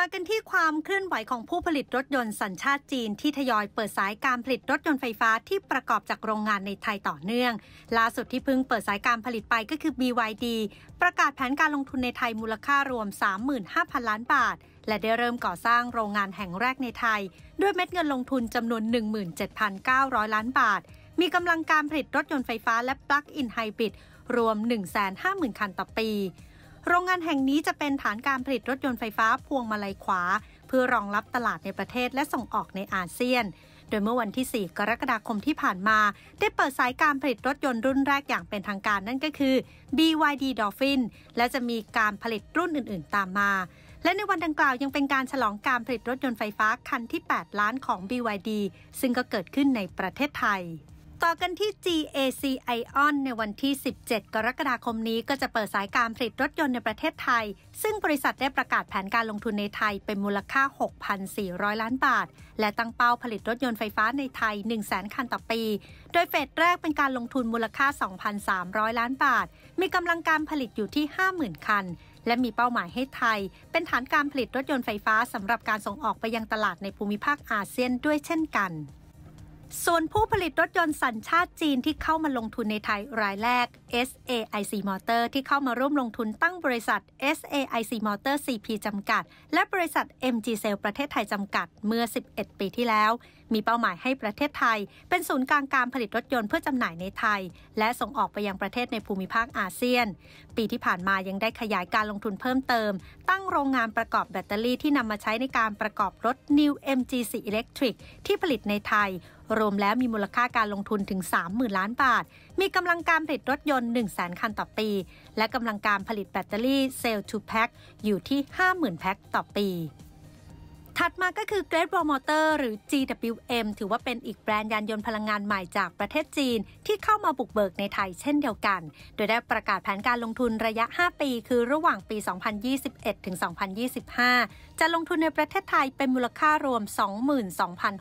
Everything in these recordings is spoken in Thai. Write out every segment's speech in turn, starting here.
มากันที่ความเคลื่อนไหวของผู้ผลิตรถยนต์สัญชาติจีนที่ทยอยเปิดสายการผลิตรถยนต์ไฟฟ้าที่ประกอบจากโรงงานในไทยต่อเนื่อง ล่าสุดที่เพิ่งเปิดสายการผลิตไปก็คือ BYD ประกาศแผนการลงทุนในไทยมูลค่ารวม 35,000 ล้านบาท และได้เริ่มก่อสร้างโรงงานแห่งแรกในไทย ด้วยเม็ดเงินลงทุนจำนวน 17,900 ล้านบาท มีกำลังการผลิตรถยนต์ไฟฟ้าและปลั๊กอินไฮบริดรวม 150,000คันต่อปีโรงงานแห่งนี้จะเป็นฐานการผลิตรถยนต์ไฟฟ้าพวงมาลัยขวา เพื่อรองรับตลาดในประเทศและส่งออกในอาเซียน โดยเมื่อวันที่ 4กรกฎาคมที่ผ่านมา ได้เปิดสายการผลิตรถยนต์รุ่นแรกอย่างเป็นทางการ นั่นก็คือ BYD Dolphin และจะมีการผลิตรุ่นอื่นๆตามมา และในวันดังกล่าวยังเป็นการฉลองการผลิตรถยนต์ไฟฟ้าคันที่ 8 ล้านของ BYD ซึ่งก็เกิดขึ้นในประเทศไทยต่อกันที่ GAC Ion ในวันที่ 17 กรกฎาคมนี้ก็จะเปิดสายการผลิตรถยนต์ในประเทศไทย ซึ่งบริษัทได้ประกาศแผนการลงทุนในไทยเป็นมูลค่า 6,400 ล้านบาท และตั้งเป้าผลิตรถยนต์ไฟฟ้าในไทย 100,000 คันต่อปี โดยเฟสแรกเป็นการลงทุนมูลค่า 2,300 ล้านบาท มีกำลังการผลิตอยู่ที่ 50,000 คัน และมีเป้าหมายให้ไทย เป็นฐานการผลิตรถยนต์ไฟฟ้าสำหรับการส่งออกไปยังตลาดในภูมิภาคอาเซียนด้วยเช่นกันส่วนผู้ผลิตรถยนต์สัญชาติจีนที่เข้ามาลงทุนในไทยรายแรก SAIC Motor ที่เข้ามาร่วมลงทุนตั้งบริษัท SAIC Motor CP จำกัด และบริษัท MG Cell ประเทศไทยจำกัดเมื่อ 11 ปีที่แล้วมีเป้าหมายให้ประเทศไทย เป็นศูนย์กลางการผลิตรถยนต์เพื่อจำหน่ายในไทย และส่งออกไปยังประเทศในภูมิภาคอาเซียน ปีที่ผ่านมายังได้ขยายการลงทุนเพิ่มเติม ตั้งโรงงานประกอบแบตเตอรี่ที่นำมาใช้ในการประกอบรถ New MG4 Electric ที่ผลิตในไทย รวมแล้วมีมูลค่าการลงทุนถึง30,000ล้านบาทมีกำลังการผลิตรถยนต์1 0 0 0 0 0 คันต่อปี และกำลังการผลิตแบตเตอรี่เซลล์ทูแพ็คอยู่ที่ 50,000 แพ็คต่อปีถัดมาก็คือ Great Wall Motor หรือ GWM ถือว่าเป็นอีกแบรนด์ยานยนต์พลังงานใหม่จากประเทศจีนที่เข้ามาบุกเบิกในไทยเช่นเดียวกัน โดยได้ประกาศแผนการลงทุนระยะ 5 ปี คือระหว่างปี 2021ถึง2025 จะลงทุนในประเทศไทยเป็นมูลค่ารวม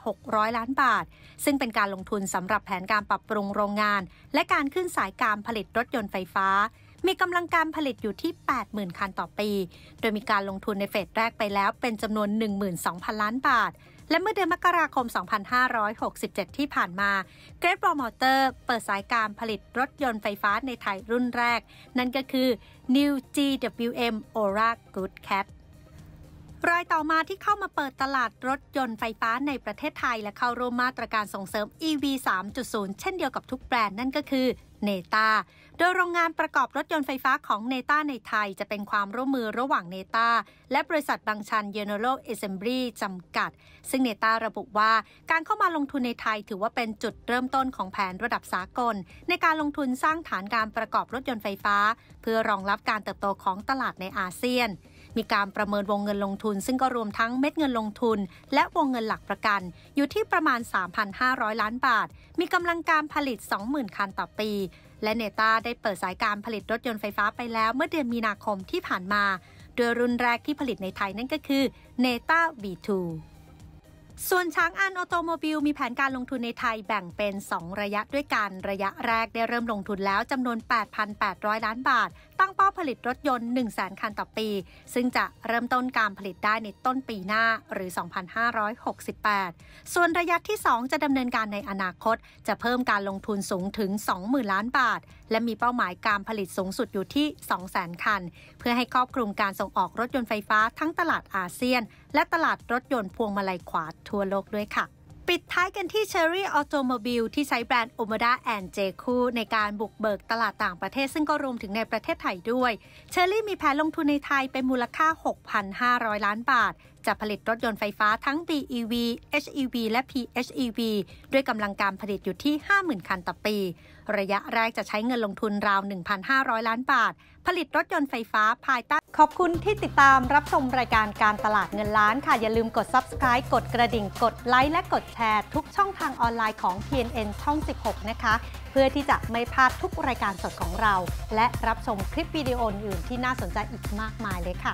22,600 ล้านบาท ซึ่งเป็นการลงทุนสำหรับแผนการปรับปรุงโรงงาน และการขึ้นสายการผลิตรถยนต์ไฟฟ้ามีกำลังการผลิตอยู่ที่ 80,000 คันต่อปี โดยมีการลงทุนในเฟสแรกไปแล้วเป็นจำนวน 12,000 ล้านบาท และเมื่อเดือนมกราคม 2567 ที่ผ่านมาเกร a บอลมอเตอร์เปิดสายการผลิตรถยนต์ไฟฟ้าในไทยรุ่นแรก นั่นก็คือ New GWM Ora Good Cat รายต่อมาที่เข้ามาเปิดตลาดรถยนต์ไฟฟ้าในประเทศไทย และเข้าร่วมมาตรการส่งเสริม EV 3.0 เช่นเดียวกับทุกแบรนด์ นั่นก็คือเนตาโดยโรงงานประกอบรถยนต์ไฟฟ้าของเนตาในไทยจะเป็นความร่วมมือระหว่างเนตาและบริษัทบางชันเยโนโรเอเซมบรีจำกัด ซึ่งเนตาระบุว่าการเข้ามาลงทุนในไทยถือว่าเป็นจุดเริ่มต้นของแผนระดับสากล ในการลงทุนสร้างฐานการประกอบรถยนต์ไฟฟ้า เพื่อรองรับการเติบโตของตลาดในอาเซียนมีการประเมินวงเงินลงทุน ซึ่งก็รวมทั้งเม็ดเงินลงทุน และวงเงินหลักประกัน อยู่ที่ประมาณ 3,500 ล้านบาท มีกำลังการผลิต 20,000 คันต่อปี และเนต้าได้เปิดสายการผลิตรถยนต์ไฟฟ้าไปแล้วเมื่อเดือนมีนาคมที่ผ่านมาโดยรุ่นแรกที่ผลิตในไทยนั่นก็คือเนต้า V2 ส่วนช้างอันออโตโมบิลมีแผนการลงทุนในไทยแบ่งเป็น 2 ระยะด้วยกันระยะแรกได้เริ่มลงทุนแล้วจำนวน 8,800 ล้านบาทตั้งเป้าผลิตรถยนต์1 0 0 0 0 0 คันต่อปี ซึ่งจะเริ่มต้นการผลิตได้ในต้นปีหน้าหรือ 2568 ส่วนระยะที่ 2 จะดำเนินการในอนาคต จะเพิ่มการลงทุนสูงถึง20,000ล้านบาท และมีเป้าหมายการผลิตสูงสุดอยู่ที่ 200,000คัน เพื่อให้ครอบคลุมการส่งออกรถยนต์ไฟฟ้าทั้งตลาดอาเซียน และตลาดรถยนต์พวงมาลัยขวาทั่วโลกด้วยค่ะปิดท้ายกันที่ Cherry Automobile ที่ใช้แบรนด์ Omada and j คูในการบุกเบิกตลาดต่างประเทศซึ่งก็รวมถึงในประเทศไทยด้วย Cherry มีแผนลงทุนในไทย เป็นมูลค่า 6,500 ล้านบาทจะผลิตรถยนต์ไฟฟ้าทั้ง BEV HEV และ PHEV ด้วยกำลังการผลิตอยู่ที่ 50,000 คันต่อปี ระยะแรกจะใช้เงินลงทุนราว 1,500 ล้านบาท ผลิตรถยนต์ไฟฟ้าภายใต้ขอบคุณที่ติดตามรับชมรายการการตลาดเงินล้านค่ะ อย่าลืมกด subscribe กดกระดิ่ง กดไลค์ และกดแชร์ ทุกช่องทางออนไลน์ของ PNN ช่อง 16 นะคะ เพื่อที่จะไม่พลาดทุกรายการสดของเรา และรับชมคลิปวิดีโออื่นที่น่าสนใจอีกมากมายเลยค่ะ